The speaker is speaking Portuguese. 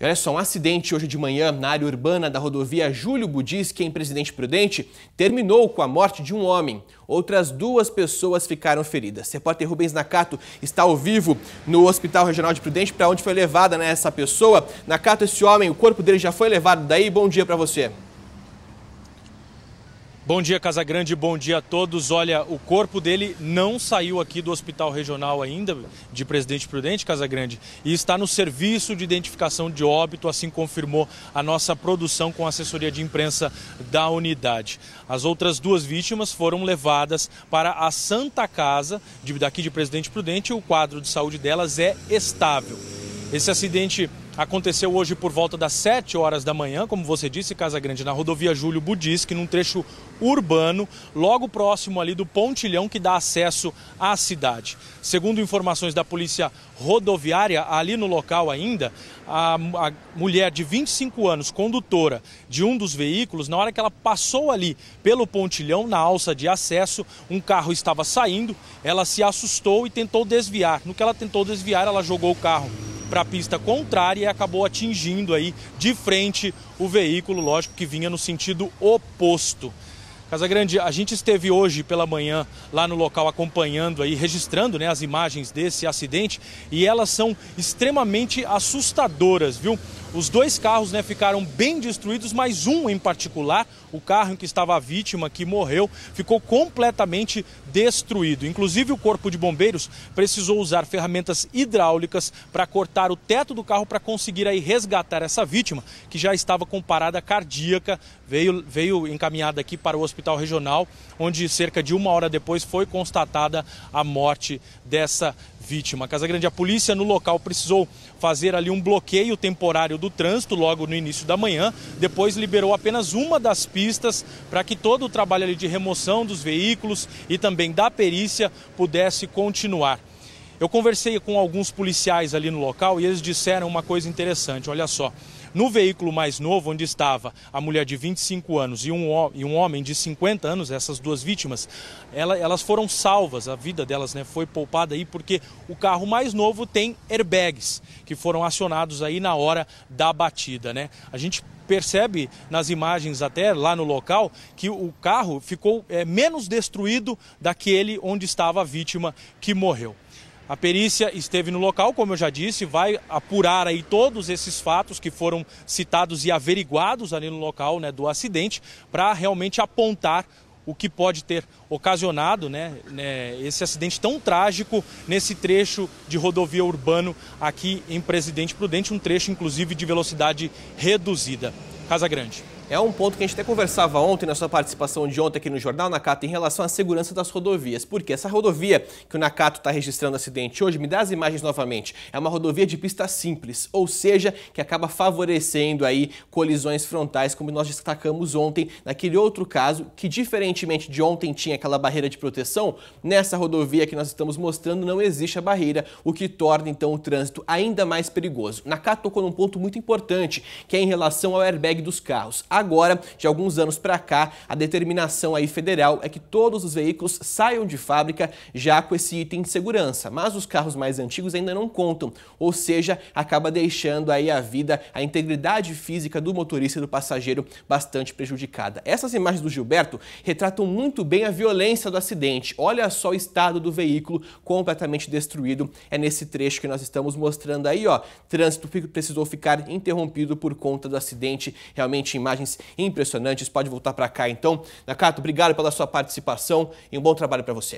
E olha só, um acidente hoje de manhã na área urbana da rodovia Júlio Budisque, é em Presidente Prudente, terminou com a morte de um homem. Outras duas pessoas ficaram feridas. Repórter Rubens Nakato está ao vivo no Hospital Regional de Prudente, para onde foi levada né, essa pessoa. Nakato, esse homem, o corpo dele já foi levado daí. Bom dia para você. Bom dia, Casagrande, bom dia a todos. Olha, o corpo dele não saiu aqui do Hospital Regional ainda, de Presidente Prudente, Casagrande, e está no Serviço de Identificação de Óbito, assim confirmou a nossa produção com a assessoria de imprensa da unidade. As outras duas vítimas foram levadas para a Santa Casa, daqui de Presidente Prudente, e o quadro de saúde delas é estável. Esse acidente aconteceu hoje por volta das 7 horas da manhã, como você disse, Casa Grande, na rodovia Júlio Budisque, num trecho urbano, logo próximo ali do pontilhão que dá acesso à cidade. Segundo informações da polícia rodoviária, ali no local ainda, a, a mulher de 25 anos, condutora de um dos veículos, na hora que ela passou ali pelo pontilhão, na alça de acesso, um carro estava saindo, ela se assustou e tentou desviar. No que ela tentou desviar, ela jogou o carro para a pista contrária e acabou atingindo aí de frente o veículo, lógico que vinha no sentido oposto. Casagrande, a gente esteve hoje pela manhã lá no local acompanhando aí, registrando né, as imagens desse acidente e elas são extremamente assustadoras, viu? Os dois carros né, ficaram bem destruídos, mas um em particular, o carro em que estava a vítima que morreu, ficou completamente destruído. Inclusive, o Corpo de Bombeiros precisou usar ferramentas hidráulicas para cortar o teto do carro para conseguir aí resgatar essa vítima, que já estava com parada cardíaca, veio, veio encaminhada aqui para o Hospital Regional, onde cerca de uma hora depois foi constatada a morte dessa vítima. Casa Grande, a polícia no local precisou fazer ali um bloqueio temporário do Trânsito logo no início da manhã, depois liberou apenas uma das pistas para que todo o trabalho de remoção dos veículos e também da perícia pudesse continuar. Eu conversei com alguns policiais ali no local e eles disseram uma coisa interessante, olha só. No veículo mais novo, onde estava a mulher de 25 anos e um, e um homem de 50 anos, essas duas vítimas, ela, elas foram salvas, a vida delas né, foi poupada aí, porque o carro mais novo tem airbags, que foram acionados aí na hora da batida. Né? A gente percebe nas imagens até lá no local que o carro ficou é, menos destruído daquele onde estava a vítima que morreu. A perícia esteve no local, como eu já disse, vai apurar aí todos esses fatos que foram citados e averiguados ali no local né, do acidente, para realmente apontar o que pode ter ocasionado né, né, esse acidente tão trágico nesse trecho de rodovia urbano aqui em Presidente Prudente, um trecho inclusive de velocidade reduzida. Casa Grande. É um ponto que a gente até conversava ontem, na sua participação de ontem aqui no Jornal Nakato, em relação à segurança das rodovias. Porque essa rodovia que o Nakato está registrando acidente hoje, me dá as imagens novamente, é uma rodovia de pista simples, ou seja, que acaba favorecendo aí colisões frontais, como nós destacamos ontem, naquele outro caso, que diferentemente de ontem tinha aquela barreira de proteção, nessa rodovia que nós estamos mostrando não existe a barreira, o que torna então o trânsito ainda mais perigoso. Nakato tocou num ponto muito importante, que é em relação ao airbag dos carros. A agora, de alguns anos para cá, a determinação aí federal é que todos os veículos saiam de fábrica já com esse item de segurança, mas os carros mais antigos ainda não contam, ou seja, acaba deixando aí a vida, a integridade física do motorista e do passageiro bastante prejudicada. Essas imagens do Gilberto retratam muito bem a violência do acidente. Olha só o estado do veículo completamente destruído. É nesse trecho que nós estamos mostrando aí, ó. Trânsito precisou ficar interrompido por conta do acidente. Realmente imagens impressionantes. Pode voltar para cá então. Nakato, obrigado pela sua participação e um bom trabalho para você.